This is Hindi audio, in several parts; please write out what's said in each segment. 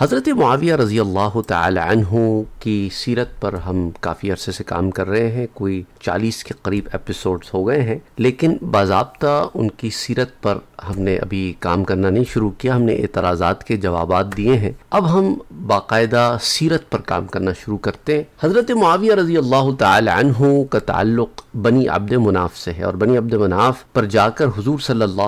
हज़रत माविया रज़ी अल्लाह तहु की सीरत पर हम काफ़ी अरसे से काम कर रहे हैं कोई चालीस के करीब एपिसोड्स हो गए हैं लेकिन बाबा उनकी सीरत पर हमने अभी काम करना नहीं शुरू किया हमने एतराज़ात के जवाब दिए हैं अब हम बाकायदा सीरत पर काम करना शुरू करते हैं हज़रत माविया रज़ी अल्लाह तहु का ताल्लुक़ बनी अब्द मुनाफ से है और बनी अब्द मुनाफ पर जाकर हजूर सल्ला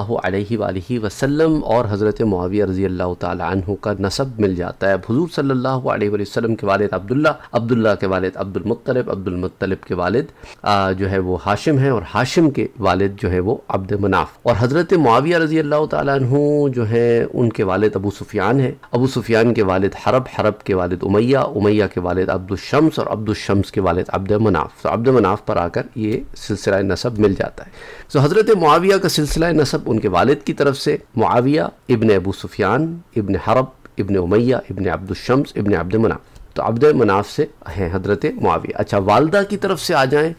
वसलम और हज़रत माविया रज़ी अल्लाह तहु का नसब मिल जाता है हजूर सल्लाम के वालद अब्दुल्ला अब्दुल्ला के वालिद अब्दुलमतलब अब्दुलमतलब के वालद जो है वो हाशिम है और हाशिम के वालद जो है वो अब्द मुनाफ और हज़रत मुआविया रजी अल्लाह तु जो है उनके वालद अबू सुफियान है अबू सुफियान के वालद हरब हरब के वालद उमैया उमैया के वालद अब्दुलशम्स और अब्दुलशम्स के वालद अब्द मुनाफ तो अब्द मुनाफ पर आकर ये सिलसिला नसब मिल जाता है तो हज़रत मुआविया का सिलसिला नसब उनके वालद की तरफ से मुआविया इबन अबू सुफियान इबन हरब इब्ने उमैया इबन अब्दुलशम्स इबन अब्द मनाफ तो अब्द मनाफ से हैं हजरत मुआविया अच्छा वालदा की तरफ से आ जाएँ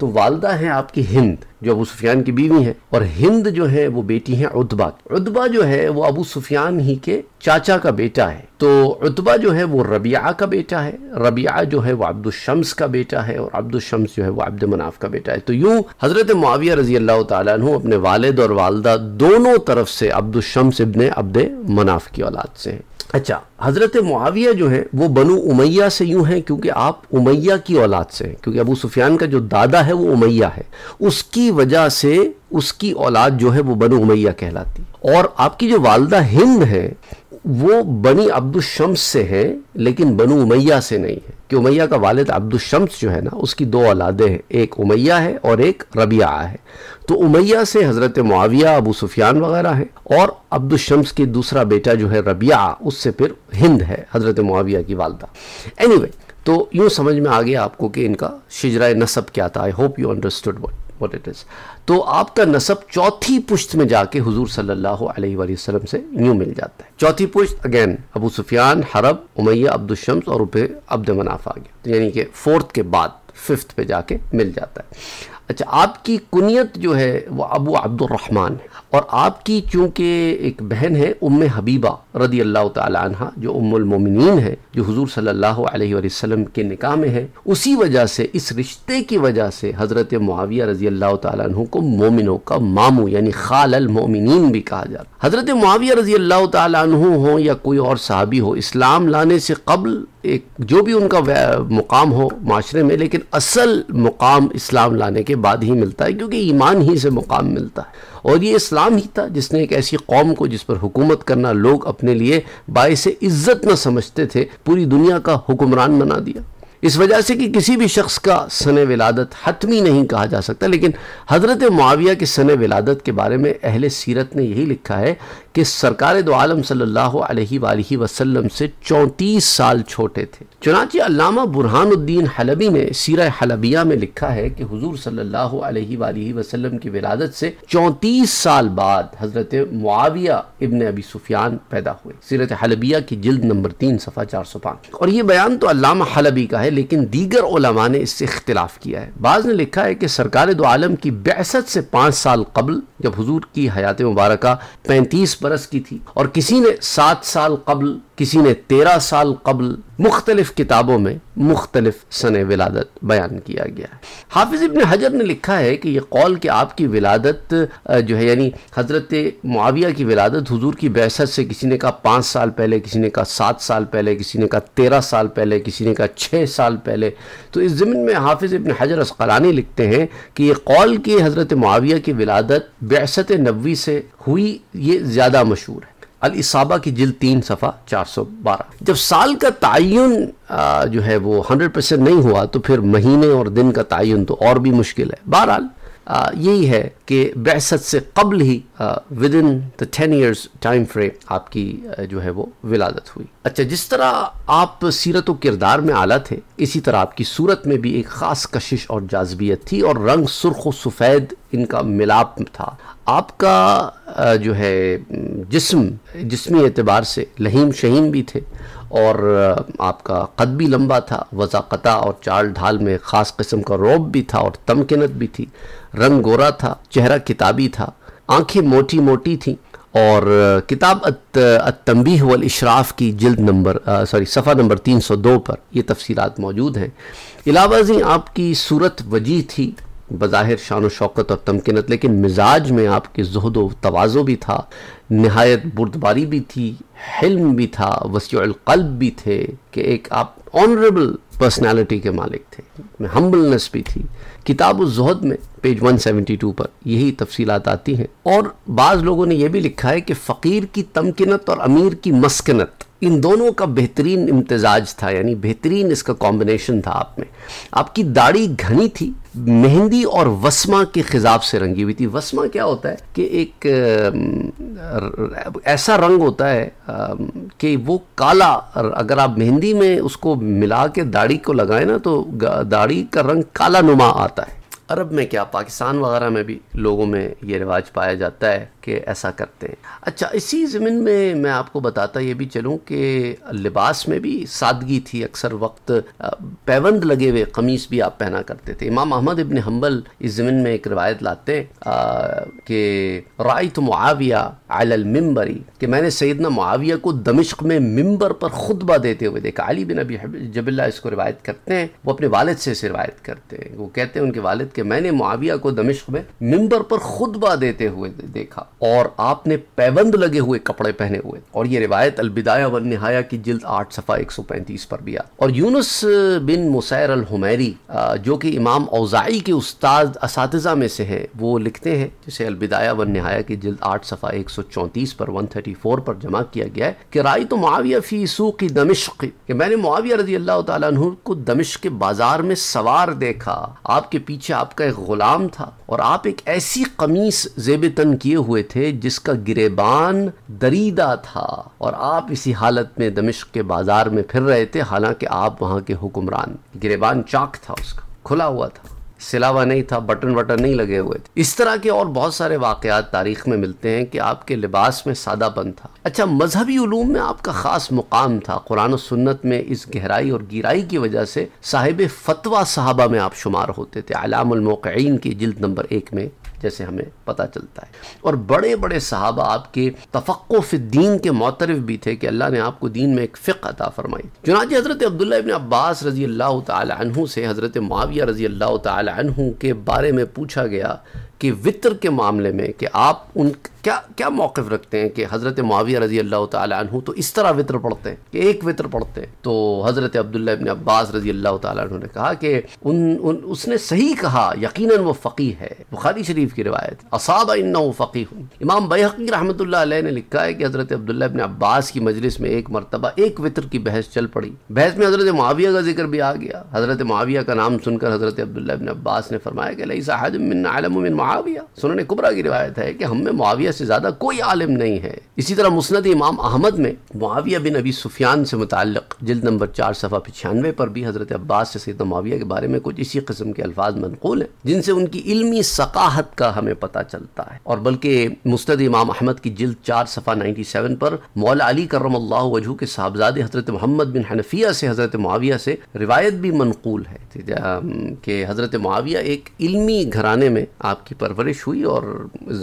तो वालदा हैं आपकी हिंद जो अबू सुफियान की बीवी हैं और हिंद जो है वो बेटी हैं उतबा उतबा जो है वो अबू सुफियान ही के चाचा का बेटा है तो उतबा जो है वो रबिया का बेटा है रबिया जो है वो अब्दुलशम्स का बेटा है और अब्दुलशम्स जो है वो अब्द मनाफ का बेटा है तो यूं हज़रत मुआविया रजी अल्लाह तु अपने वालद और वालदा दोनों तरफ से अब्दुलशम्स इबन अब्द मुनाफ की औलाद से हैं अच्छा हज़रत मुआविया जो है वो बनु उमैया से यूं हैं क्योंकि आप उमैया की औलाद से हैं क्योंकि अबू सुफियान का जो दादा है वो उमैया है उसकी वजह से उसकी औलाद जो है वो बनु उमैया कहलाती और आपकी जो वालदा हिंद है वो बनी अब्दुलशम्स से है लेकिन बनु उमैया से नहीं है कि उमैया का वालद अब्दुलशम्स जो है ना उसकी दो औलादें हैं एक उमैया है और एक रबिया है तो उमैया से हज़रत मुआविया अबू सुफियान वगैरह हैं और अब्दुलशम्स के दूसरा बेटा जो है रबिया उससे फिर हिंद है हज़रत मुआविया की वालदा एनी anyway, तो यूँ समझ में आ गया आपको कि इनका शिजरा नसब क्या था I hope you understood what it is तो आपका नसब चौथी पुश्त में जाके हुजूर सल्लल्लाहु अलैहि वसल्लम से यूँ मिल जाता है चौथी पुश्त again Abu Sufyan Harb Umayya अब्दुलशम्स और उपे अब्द मनाफ आ गया तो यानी कि फोर्थ के बाद फिफ्थ पे जाके मिल जाता है अच्छा आपकी कुनियत जो है वो अबू अब्दुलरहमान है और आपकी चूंकि एक बहन है उम हबीबा रदी अल्लाह तहा जो उम्मिन है जो हजूर सल्लाम के निकाह में है उसी वजह से इस रिश्ते की वजह से हज़रत मुआविया रजी अल्लाह तु को मोमिनों का मामू यानी खाल मोमिन भी कहा जाता हज़रत मुआविया रजी अल्लाह तु हो या कोई और साहबी हो इस्लाम लाने से कबल एक जो भी उनका मुकाम हो माशरे में लेकिन असल मुकाम इस्लाम लाने के बाद ही मिलता है क्योंकि ईमान ही से मुकाम मिलता है और ये इस्लाम ही था जिसने एक ऐसी कौम को जिस पर हुकूमत करना लोग अपने लिए बायस इज्जत न समझते थे पूरी दुनिया का हुक्मरान बना दिया इस वजह से कि किसी भी शख्स का सन विलादत हतमी नहीं कहा जा सकता लेकिन हजरत माविया के सन विलादत के बारे में अहले सीरत ने यही लिखा है कि सरकार दो आलम सल्लल्लाहु अलैहि से चौंतीस साल छोटे थे चुनाची अलामा बुरहानुद्दीन हलबी ने सीरा हलबिया में लिखा है कि हजूर सल्ला वसलम की विरादत से चौंतीस साल बाद हजरत मुआविया इबन अबी सुफियान पैदा हुए सीरत हलबिया की जल्द नंबर तीन सफ़ा चार सौ पाँच और ये बयान तो अलामा हलबी का है लेकिन दीगर ओलमा ने इससे इख्तिलाफ किया है बाज ने लिखा है कि सरकार दो आलम की बहसत से पाँच साल कबल जब हजूर की हयात मुबारक पैंतीस बरस की थी और किसी ने सात साल कबल किसी ने तेरह साल कबल मुख्तलिफ़ किताबों में मुख्तलिफ़ सन विलादत बयान किया गया है हाफिज़ इबन हजर ने लिखा है कि यह कौल के आपकी विलादत जो है यानी हज़रत मुआविया की विलादत हजूर की बहसत से किसी ने कहा पाँच साल पहले किसी ने कहा सात साल पहले किसी ने कहा तेरह साल पहले किसी ने कहा छः साल पहले तो इस ज़मीन में हाफिज़ इबन हजर असकलानी लिखते हैं कि ये कौल की हज़रत मुआविया की विलादत बहसत नबी से हुई ये ज़्यादा मशहूर है अलसाबा की जिल तीन सफ़ा चार सौ बारह जब साल का तयन जो है वो हंड्रेड परसेंट नहीं हुआ तो फिर महीने और दिन का तयन तो और भी मुश्किल है बहरहाल यही है कि बहसत से कबल ही within the ten years time frame आपकी जो है वो विलादत हुई अच्छा जिस तरह आप सीरत व किरदार में आला थे इसी तरह आपकी सूरत में भी एक ख़ास कशिश और जाजबियत थी और रंग सुर्ख व सफ़ेद इनका मिलाप था आपका जो है जिसम जिसमी एतबार से लहीम शहीम भी थे और आपका कद भी लंबा था वजाकता और चाल ढाल में ख़ास किस्म का रौब भी था और तमकिनत भी थी रंग गोरा था चेहरा किताबी था आंखें मोटी मोटी थीं और किताब तम्बी वल इशराफ़ की जल्द नंबर सॉरी सफ़ा नंबर 302 पर ये तफसीत मौजूद हैं इलावाजी आपकी सूरत वजी थी बज़ाहिर शान शौकत और तमकिनत लेकिन मिजाज में आपके जहद व तोज़ो भी था नहायत बुरदबारी भी थी हिल्म भी था वसीकल्ब भी थे कि एक आप ऑनरेबल पर्सनैलिटी के मालिक थे हम्बलनेस भी थी किताब जहद में पेज 172 पर यही तफसीलात आती हैं और बाज़ लोगों ने यह भी लिखा है कि फ़कीर की तमकिनत और अमीर की मस्कनत इन दोनों का बेहतरीन इम्तजाज था यानी बेहतरीन इसका कॉम्बिनेशन था आप में आपकी दाढ़ी घनी थी मेहंदी और वस्मा के खिजाब से रंगी हुई थी वस्मा क्या होता है कि एक ऐसा रंग होता है कि वो काला अगर आप मेहंदी में उसको मिला के दाढ़ी को लगाए ना तो दाढ़ी का रंग काला नुमा आता है अरब में क्या पाकिस्तान वगैरह में भी लोगों में ये रिवाज पाया जाता है कि ऐसा करते हैं अच्छा इसी ज़मीन में मैं आपको बताता ये भी चलूँ कि लिबास में भी सादगी थी अक्सर वक्त पैबंद लगे हुए कमीज़ भी आप पहना करते थे इमाम अहमद इबन हम्बल इस ज़मीन में एक रिवायत लाते हैं कि राय तो मुआविया कि मैंने सैदना मुआविया को दमिश्क में मम्बर पर खुतबा देते हुए देखा अली बिन अबी जबिल्ला इसको रवायत करते हैं वो अपने वालद से इसे रिवायत करते हैं वो कहते हैं उनके वालद के मैंने मुआविया को दमिश्क में मम्बर पर खुतबा देते हुए देखा और आपने पैबंद लगे हुए कपड़े पहने हुए और ये रिवायत अलबिदाया वन नहाया की जिल्द आठ सफ़ा एक सौ पैंतीस पर भी आ और यूनुस बिन मुसैर अल हुमैरी जो कि इमाम अवज़ाई के उस्ताद इस में से है वो लिखते हैं जिसे अलबिदाया वन नहाया की जिल्द आठ सफ़ा एक सौ चौंतीस पर वन थर्टी फोर पर जमा किया गया है कि राय तो माविया फ़ी की दमिश्क कि मैंने माविया रजी अल्लाह तु को दमिश के बाज़ार में सवार देखा आपके पीछे आपका एक ग़ुलाम था और आप एक ऐसी कमीज़ जेब तन किए हुए थे जिसका गिरेबान दरीदा था और आप इसी हालत में दमिश्क के बाजार में फिर रहे थे हालांकि आप वहां के हुक्मरान गिरेबान चाक था उसका खुला हुआ था सिलावा नहीं था बटन वटन नहीं लगे हुए थे इस तरह के और बहुत सारे वाकयात तारीख में मिलते हैं कि आपके लिबास में सादापन था अच्छा मजहबी उलूम में आपका ख़ास मुकाम था कुरान सुन्नत में इस गहराई और गिराई की वजह से साहिब फतवा साहबा में आप शुमार होते थे अलामोक़ीन की जिल्द नंबर एक में जैसे हमें पता चलता है और बड़े बड़े साहबा आपके दीन के मोतरफ भी थे कि अल्लाह ने आपको दीन में एक फ़िक अता फ़रमाई चुनाच हज़रत अब्दुल्ला इबन अब्बास रज़ी अल्लाह तहु से हज़रत माविया रज़ी अल्लाह तहु के बारे में पूछा गया कि वितर के मामले में कि आप उन क्या क्या मौक़ रखते हैं कि हज़रत माविया रजी अल्लाह तु तो इस तरह वितर पढ़ते हैं कि एक वितर पढ़ते हैं तो हज़रत अब्दुल्ला इबन अब्बास रजी अल्लाह तु ने कहा कि उन, उन उसने सही कहा यकीन वो फ़कीह है बुखारी शरीफ की रवायत असाब इन्ना फ़की हूँ इमाम बैहकी रहमत ने लिखा है कि हज़रत अब्दुल्ला इबन अब्बास की मजलिस में एक मरतबा एक वितर की बहस चल पड़ी बहस में हज़रत माविया का जिक्र भी आ गया हज़रत माविया का नाम सुनकर हज़रत अब्दुल्ला इबन अब्बास ने फरमाया कि लई साहब माविया सुनने कुबरा की रवायत है कि हमें में माविया से ज़्यादा कोई आलिम नहीं है इसी तरह मुस्ंद इमाम अहमद में माविया बिन अबी सुफियान से मुतल जल्द नंबर चार सफ़ा पचानवे पर भी हज़रत अब्बास से सैद माविया के बारे में कुछ इसी कस्म के अल्फाज मनकूल हैं जिनसे उनकी इलमी सकाहत का हमें पता चलता है और बल्कि मुस्ंद इमाम अहमद की जल्द चार सफ़ा नाइन्टी सेवन पर मौला अली करम वजू के साहबजादे हज़रत मोहम्मद बिन हनफिया से हज़रत माविया से रिवायत भी मनकूल है कि हज़रत माविया एक इलमी घराने में आपकी परवरिश हुई और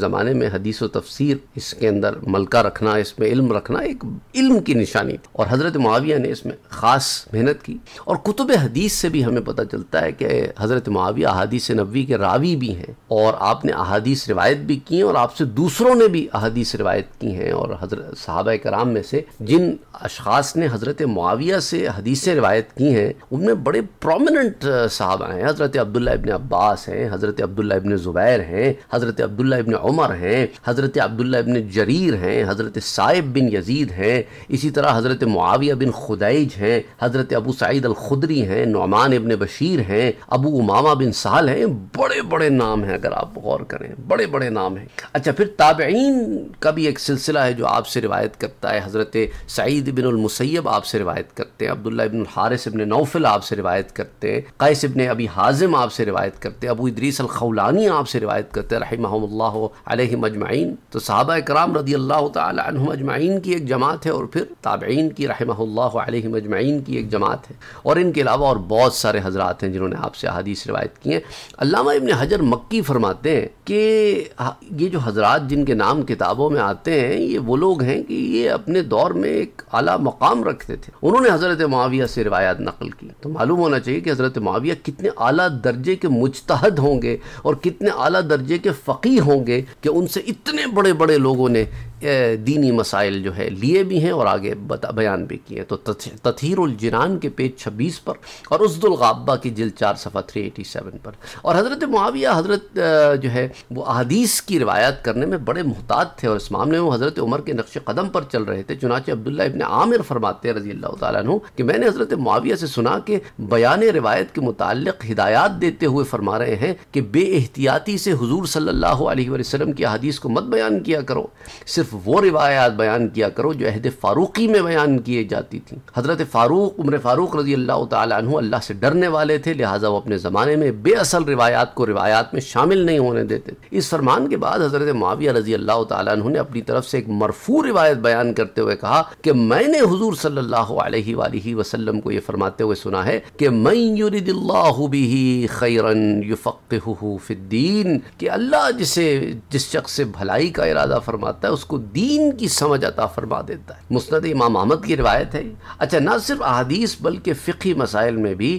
ज़माने में हदीस व तफसीर इसके अंदर मलका रखना इसमें इल्म रखना एक इल्म की निशानी थी और हज़रत माविया ने इसमें ख़ास मेहनत की और कुतुब हदीस से भी हमें पता चलता है कि हज़रत माविया अहादीस नबी के रावी भी हैं और आपने अहादीस रिवायत भी की और आपसे दूसरों ने भी अहादीस रिवायत की हैं और हजरत साहब कराम में से जिन अशास ने हज़रत माविया से हदीसें रिवायत की हैं उनमें बड़े प्रोमिनंट साहबा हैं हज़रत अब्दुल्ला इबन अब्बास हैं हज़रत अब्दुल्ला इबन ज़ुबैर हैं हज़रत अब्दुल्ला इबन उमर हैं हज़रत हज़रत अब्दुल्ला इबन जरीर हैं हज़रत साइब बिन यजीद हैं इसी तरह हज़रत मुआविया बिन खुदैज हैं हज़रत अबू सईद अलखुदरी हैं नौमान इबन बशीर हैं अबू उमामा बिन साल हैं बड़े बड़े नाम हैं अगर आप गौर करें बड़े बड़े नाम हैं अच्छा फिर ताबेन का भी एक सिलसिला है जो आपसे रिवायत करता है हज़रत सईद बिन आपसे रिवायत करते हैं अब्दुल्ला इबन हारिस इबन नौफिल आपसे रिवायत करते हैं कैस इबन अबी हाजिम आपसे रिवायत करते हैं अबू इदरीस अलखौलानी आपसे रिवायत करते हैं रही महमल्ला मजमाइन तो साहबा कराम रदी अल्लाह तुम अजमाइन की एक जमात है और फिर ताबेन की रहम की एक जमात है और इनके अलावा और बहुत सारे हजरात हैं जिन्होंने आपसे अदीस रिवायत किए अलामा इबन हजर मक्की फरमाते हैं कि हाँ, ये जो हजरात जिनके नाम किताबों में आते हैं ये वो लोग हैं कि ये अपने दौर में एक अला मकाम रखते थे उन्होंने हज़रत माविया से रवायात नकल की तो मालूम होना चाहिए कि हज़रत माविया कितने अला दर्जे के मुजतहद होंगे और कितने अला दर्जे के फ़कीर होंगे कि उनसे इतने बड़े बड़े लोगों ने दीनी मसाइल जो है लिए भी हैं और आगे बता बयान भी किए हैं तो तथीर के पेज छब्बीस पर और उसदुलगाबा की जिल चार सफ़ा थ्री एटी सेवन पर और हज़रत मुआविया हज़रत जो है वो अहदीस की रिवायत करने में बड़े मोहतात थे और इस मामले में हज़रत उमर के नक्श कदम पर चल रहे थे चुनाचे अब्दुल्ला इबन आमिर फरमाते रजील अल्लाह तु कि मैंने हज़रत मुआविया से सुना कि बयान रिवायत के मुतल हिदायत देते हुए फरमा रहे हैं कि बे एहतियाती से हजूर सल्ला वसलम की अदीस को मत बयान किया करो सिर्फ सिर्फ वो रिवायात बयान किया करो जो अहद फ़ारूक़ी में बयान किए जाती थी हज़रत फ़ारूक उम्र फ़ारूक रजी अल्लाह तु अल्लाह से डरने वाले थे लिहाजा वो अपने ज़माने में बेअसल रिवायात को रिवायात में शामिल नहीं होने देते इस फरमान के बाद हज़रत माविया रजी अल्लाह तु ने अपनी तरफ से एक मरफू रिवायत बयान करते हुए कहा कि मैंने हजूर सल्ला वसलम को यह फरमाते हुए सुना है कि मई खैरन युफ़क़ फ़िद्दीन अल्लाह जिसे जिस शख्स से भलाई का इरादा फरमाता है उसको उसको दीन की समझ अता फरमा देता है मुस्ंद इमाम अहमद की रवायत है अच्छा ना सिर्फ अहादीस बल्कि फ़िकी मसाइल में भी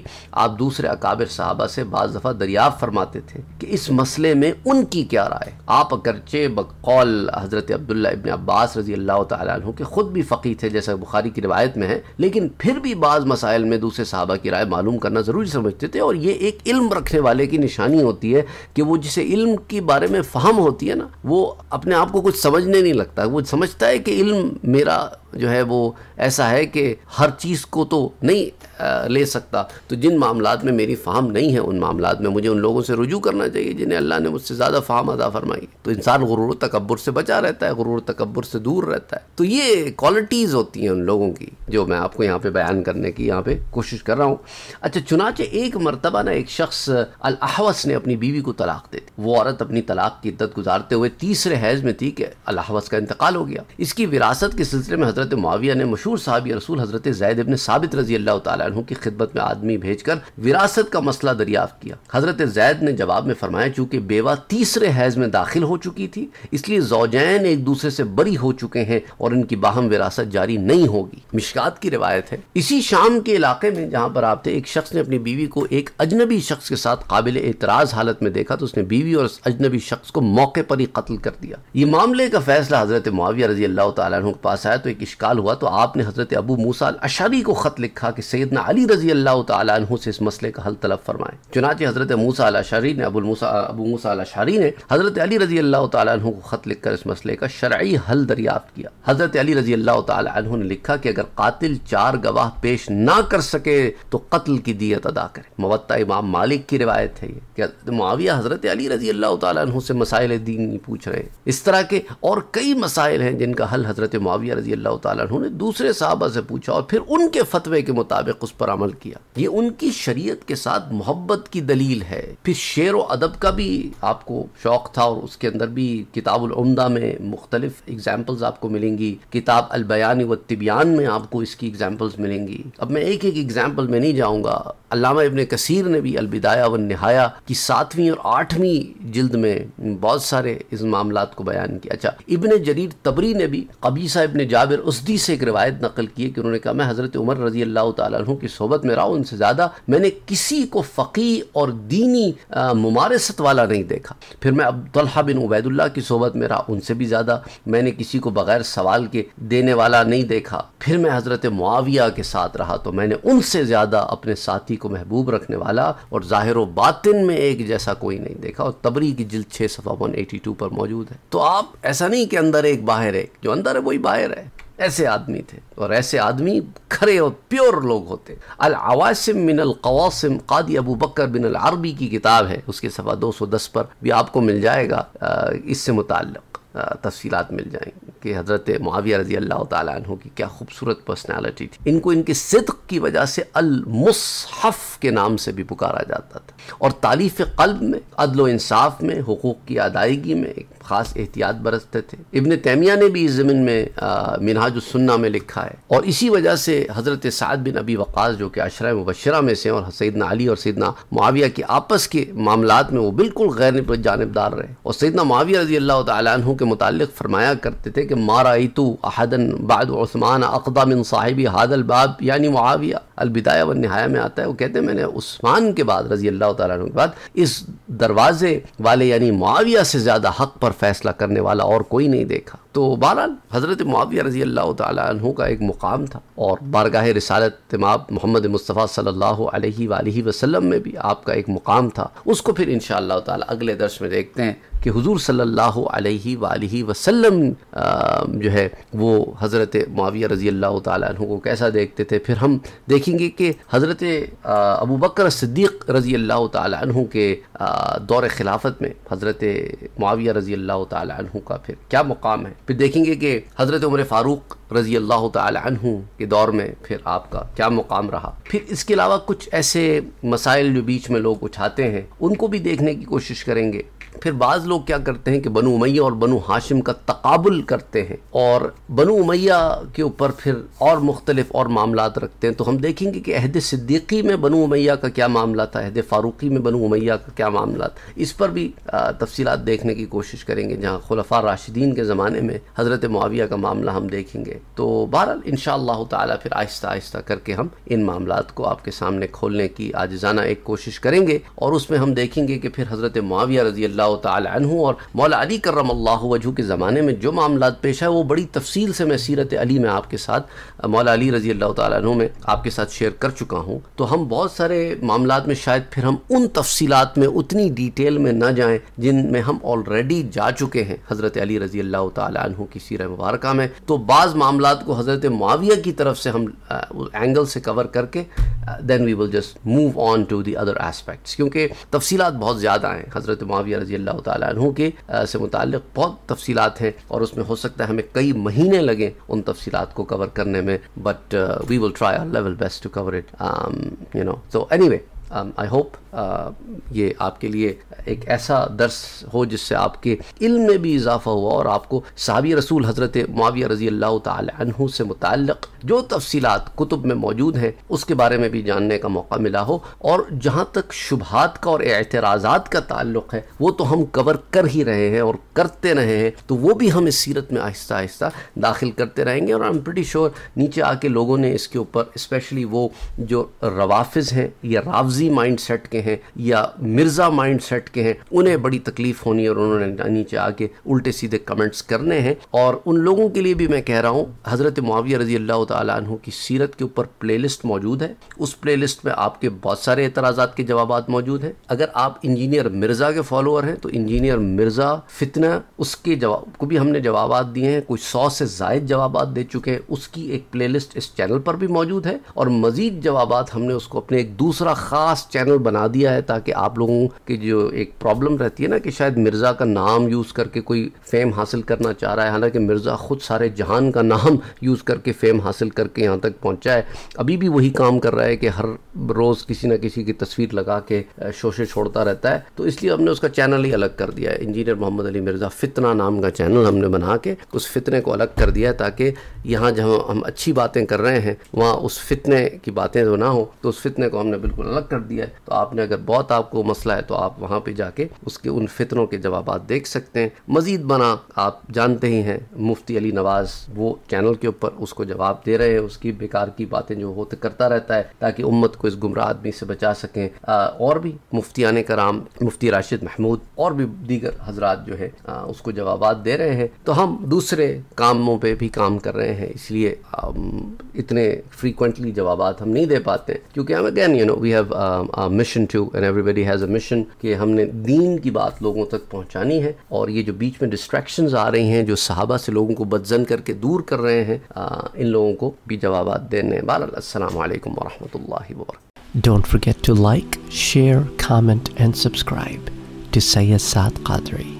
आप दूसरे अकाबिर साहबा से बज़ दफ़ा दरिया फरमाते थे कि इस मसले में उनकी क्या राय आप अगरचे बकौल हज़रत अब्दुल्ला इबन अब्बास रजी अल्लाह तु के ख़ुद भी फ़की थे जैसा बुखारी की रवायत में है लेकिन फिर भी बाज़ मसाइल में दूसरे साहबा की राय मालूम करना ज़रूरी समझते थे और ये एक इल्म रखने वाले की निशानी होती है कि वो जिसे इल्म के बारे में फ़हम होती है ना वो अपने आप को कुछ समझने नहीं लगता सकता है वो समझता है कि इल्म मेरा जो है वो ऐसा है कि हर चीज़ को तो नहीं ले सकता तो जिन मामला में मेरी फ़ाहम नहीं है उन मामला में मुझे उन लोगों से रुजू करना चाहिए जिन्हें अल्लाह ने मुझसे ज़्यादा फ़ाहम अदा फरमाई तो इंसान गुरूर तकबर से बचा रहता है गुरूर तकबर से दूर रहता है तो ये क्वालिटीज़ होती हैं उन लोगों की जो मैं आपको यहाँ पर बयान करने की यहाँ पर कोशिश कर रहा हूँ अच्छा चुनाचे एक मरतबा ना एक शख्स अलहवस ने अपनी बीवी को तलाक दे दी वो औरत अपनी तलाक की इद्दत गुजारते हुए तीसरे हैज़ में थी कि अलहवस का इंतकाल हो गया इसकी विरासत के सिलसिले में हज़रत माविया ने मशहूर साहबी रसूल हज़रत जैद इबन साबित रजी अल्लाह तला तु की खिदमत में आदमी भेजकर विरासत का मसला दरियाफ्त किया हजरत जैद ने जवाब में फरमाया चूंकि बेवा तीसरे हैज में दाखिल हो चुकी थी इसलिए जोजैन एक दूसरे से बरी हो चुके हैं और इनकी बाहम विरासत जारी नहीं होगी मिशकात की रिवायत है इसी शाम के इलाके में जहां पर आप थे एक शख्स ने अपनी बीवी को एक अजनबी शख्स के साथ काबिल एतराज हालत में देखा तो उसने बीवी और अजनबी शख्स को मौके पर ही कत्ल कर दिया ये मामले का फैसला हजरत मुआविया रजी अल्लाह तु के पास आया तो एक इश्काल हुआ तो आपने हजरत अबू मूसा अशरी को खत लिखा कि सैद हज़रत अली रजी अल्लाह तु से इस मसले का हल तलब फरमाएं चुनाचे हज़रत मूसा शारी ने अबुल मूसा अबू मूसा शारी ने हज़रत अली रजी अल्लाह तु को ख़त लिखकर इस मसले का शर्य हल दरियाफ्त किया हज़रत अली रजी अल्लाह तु ने लिखा कि अगर कातिल चार गवाह पेश ना कर सके तो कत्ल की दियत अदा करें मवत्ता इमाम मालिक की रिवायत है ये मुआविया हज़रत अली रजी अल्लाह तु से मसाइल दीन पूछ रहे हैं इस तरह के और कई मसाइल हैं जिनका हल हज़रत मुआविया रजी अल्लाह तु ने दूसरे साहबा से पूछा और फिर उनके फतवे के मुताबिक उस पर अमल किया ये उनकी शरीयत के साथ मोहब्बत की दलील है फिर शेर व अदब का भी आपको शौक था और उसके अंदर भी किताबुल उम्दा में मुख्तलिफ एग्जाम्पल्स आपको मिलेंगी किताब अलबयान व तिबियान में आपको इसकी एग्जाम्पल्स मिलेंगी अब मैं एक एक एग्जाम्पल में नहीं जाऊँगा अलामा इबन कसीर ने भी अलबिदाया व नहाया की सातवीं और आठवीं जिल्द में बहुत सारे इस मामला को बयान किया अच्छा इबन जरीर तबरी ने भी कबीसा इबन जाबिर उसदी से एक रिवायत नकल की कि उन्होंने कहा मैं हज़रत उमर रजी अल्लाह तु की सोबत में रहा उनसे ज़्यादा मैंने किसी को फ़की और दीनी ममारसत वाला नहीं देखा फिर मैं अब बिन उबैदुल्ला की सोबत में रहा उनसे भी ज़्यादा मैंने किसी को बगैर सवाल के देने वाला नहीं देखा फिर मैं हज़रत मुआविया के साथ रहा तो मैंने उनसे ज़्यादा अपने साथी नबी को महबूब रखने वाला और ज़ाहिर बातिन में एक जैसा कोई नहीं देखा और तबरी की जिल्द छः सफ़ा वन एटी टू पर मौजूद है तो आप ऐसा नहीं कि अंदर एक बाहर एक जो अंदर है वही बाहर है ऐसे आदमी थे और ऐसे आदमी खरे और प्योर लोग होते अल आवासिम मिन अलवासम कादी अबू बकर बिन अल अरबी की किताब है उसके सफ़ा दो सौ दस पर भी आपको मिल जाएगा इससे मुतक़ तफसीत मिल जाएंगी कि हज़रत माविया रजी अल्लाह तु की क्या खूबसूरत पर्सनैलिटी थी इनको इनके सिद्क की वजह से अलमसहफ़ के नाम से भी पुकारा जाता था और तारीफ़ कल्ब में अदल इंसाफ में हकूक़ की अदायगी में एक ख़ास एहतियात बरसते थे इबन तैमिया ने भी इस ज़मीन में मिनहाजुसन्ना में लिखा है और इसी वजह से हज़रत साद बिन अबी वक़ास जो कि अशर मुबशरा में से और सैदना अली और सैदना माविया के आपस के मामला में वो बिल्कुल गैर जानबदार रहे और सैदना माविया रजी अल्लाह तु के मतलब फरमाया करते थे कि मारा ईतु अहदन बाद उस्मान अकदा साहिबी हादल बाब यानी माविया अलबिदाया व नहाया में आता है वो कहते हैं मैंने उस्मान के बाद रजी अल्लाह तुम के बाद इस दरवाजे वाले यानी मुआविया से ज़्यादा हक पर फैसला करने वाला और कोई नहीं देखा तो बहरहाल हज़रत मुआविया रजी अल्लाह तु का एक मुकाम था और बारगाह रसालत तमाम मोहम्मद मुस्तफ़ा सल्ला वसम में भी आपका एक मुकाम था उसको फिर इन तगले दर्श में देखते हैं कि हुजूर सल्लल्लाहु अलैहि वालैहि वसल्लम जो है वो हज़रत माविया रज़ी अल्लाह तु को कैसा देखते थे फिर हम देखेंगे कि हज़रत अबू बकर सिद्दीक़ रज़ी अल्लाह तु के दौर खिलाफत में हज़रत माविया रज़ी अल्लाह तु का फिर क्या मुकाम है फिर देखेंगे कि हज़रत उमर फ़ारूक़ रज़ी अल्लाह तु के दौर में फिर आपका क्या मुकाम रहा फिर इसके अलावा कुछ ऐसे मसाइल जो बीच में लोग उठाते हैं उनको भी देखने की कोशिश करेंगे फिर बाज़ लोग क्या करते हैं कि बनु उमैया और बनु हाशिम का तकाबुल करते हैं और बनु उमैया के ऊपर फिर और मुख्तलिफ और मामला रखते हैं तो हम देखेंगे कि अहद सिद्दीकी में बनु उमैया का क्या मामला था अहद फ़ारूकी में बनु उमैया का क्या मामला था इस पर भी तफसीत देखने की कोशिश करेंगे जहाँ खुलफा राशिदीन के ज़माने में हज़रत मुआविया का मामला हम देखेंगे तो बहरहाल इन ताला फिर आहिस्ता आहिस्ता करके हम इन मामला को आपके सामने खोलने की आजजाना एक कोशिश करेंगे और उसमें हम देखेंगे कि फिर हज़रत मुआविया रजी अल्लाह तु और मौला अली करम अल्लाह वजह के ज़माने में जो मामला पेश है वो बड़ी तफसील से मैं सीरत अली में आपके साथ मौला अली रज़ी अल्लाह तु में आपके साथ शेयर कर चुका हूँ तो हम बहुत सारे मामला में शायद फिर हम उन तफसीत में उतनी डिटेल में न जाएँ जिन में हम ऑलरेडी जा चुके हैं हज़रत अली रज़ी अल्लाह तु की सीर मुबारक में तो बाज़ मामला को हज़रत माविया की तरफ से हम एंगल से कवर करके then we will just move on to the other aspects क्योंकि तफसीत बहुत ज़्यादा हैं हज़रत माविया रजी रजील्ला के से मुतक बहुत तफसीत हैं और उसमें हो सकता है हमें कई महीने लगें उन तफसीत को कवर करने में but we will try our level best to cover it you know so anyway I um, hope uh, ये आपके लिए एक ऐसा दर्स हो जिससे आपके इल्म में भी इजाफा हुआ और आपको साहबी रसूल हज़रत माविया रज़ी अल्लाह से मुतक़ जो तफसीलात कुतुब में मौजूद हैं उसके बारे में भी जानने का मौका मिला हो और जहाँ तक शुभात का और एतराज़ात का ताल्लुक़ है वो तो हम कवर कर ही रहे हैं और करते रहे हैं तो वो भी हम इस सीरत में आहिस्ता आहिस्ता दाखिल करते रहेंगे और आई एम प्रटी श्योर नीचे आके लोगों ने इसके ऊपर स्पेशली वो जो रवाफिज़ हैं या रावज फौजी माइंड सेट के हैं या मिर्ज़ा माइंड सेट के हैं उन्हें बड़ी तकलीफ होनी और उन्होंने नीचे आके उल्टे सीधे कमेंट्स करने हैं और उन लोगों के लिए भी मैं कह रहा हूँ हज़रत माविया रजी अल्लाह तु की सीरत के ऊपर प्ले लिस्ट मौजूद है उस प्ले लिस्ट में आपके बहुत सारे एतराज़ा के जवाब मौजूद हैं अगर आप इंजीनियर मिर्ज़ा के फॉलोअर हैं तो इंजीनियर मिर्ज़ा फितना उसके जवाब को भी हमने जवाब दिए हैं कोई सौ से जायद जवाब दे चुके हैं उसकी एक प्ले लिस्ट इस चैनल पर भी मौजूद है और मज़ीद जवाब हमने उसको अपने एक दूसरा खास खास चैनल बना दिया है ताकि आप लोगों की जो एक प्रॉब्लम रहती है ना कि शायद मिर्ज़ा का नाम यूज़ करके कोई फेम हासिल करना चाह रहा है हालांकि मिर्ज़ा ख़ुद सारे जहान का नाम यूज़ करके फेम हासिल करके यहाँ तक पहुँचा है अभी भी वही काम कर रहा है कि हर रोज़ किसी ना किसी की तस्वीर लगा के शोशे छोड़ता रहता है तो इसलिए हमने उसका चैनल ही अलग कर दिया है इंजीनियर मोहम्मद अली मिर्ज़ा फितना नाम का चैनल हमने बना के उस फितने को अलग कर दिया है ताकि यहाँ जहाँ हम अच्छी बातें कर रहे हैं वहाँ उस फितने की बातें जो ना हो तो उस फितने को हमने बिल्कुल अलग कर कर दिया है तो आपने अगर बहुत आपको मसला है तो आप वहाँ पे जाके उसके उन फितरों के जवाब देख सकते हैं मजीद बना आप जानते ही हैं मुफ्ती अली नवाज वो चैनल के ऊपर उसको जवाब दे रहे हैं उसकी बेकार की बातें जो होते करता रहता है ताकि उम्मत को इस गुमराह आदमी से बचा सकें और भी मुफ्तियान कराम मुफ्ती राशिद महमूद और भी दीगर हजरात जो है आ, उसको जवाब दे रहे हैं तो हम दूसरे कामों पर भी काम कर रहे हैं इसलिए इतने फ्रीकुंटली जवाब हम नहीं दे पाते क्योंकि हम again you know we have ah, ah, mission to end everybody has a mission कि हमने दीन की बात लोगों तक पहुँचानी है और ये जो बीच में डिस्ट्रैक्शंस आ रही हैं जो सहाबा से लोगों को बदजन करके दूर कर रहे हैं आ, इन लोगों को भी जवाब देने वाला अल्लाम don't forget to like share comment and subscribe to Syed to Qadri